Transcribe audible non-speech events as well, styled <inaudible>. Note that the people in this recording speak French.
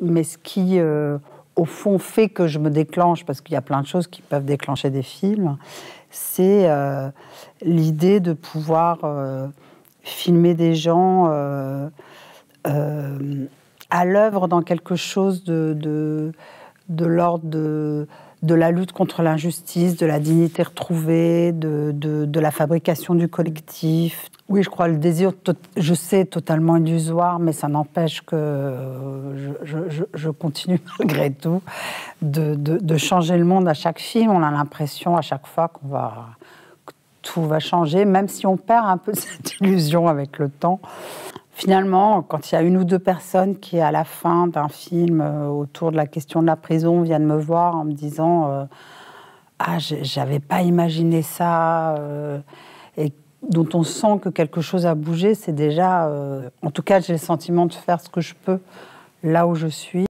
mais ce qui, euh, au fond, fait que je me déclenche, parce qu'il y a plein de choses qui peuvent déclencher des films, c'est euh, l'idée de pouvoir euh, filmer des gens à l'œuvre dans quelque chose de, de l'ordre de de la lutte contre l'injustice, de la dignité retrouvée, de, de, la fabrication du collectif. Oui, je crois le désir, je sais, totalement illusoire, mais ça n'empêche que euh, je, je, continue <laughs> malgré tout de, de, changer le monde à chaque film. On a l'impression à chaque fois qu'on va, que tout va changer, même si on perd un peu <laughs> cette illusion avec le temps finalement, quand il y a une ou deux personnes qui, à la fin d'un film euh, autour de la question de la prison, viennent me voir en me disant euh, Ah, j'avais pas imaginé ça, euh, et dont on sent que quelque chose a bougé, c'est déjà. en tout cas, j'ai le sentiment de faire ce que je peux là où je suis.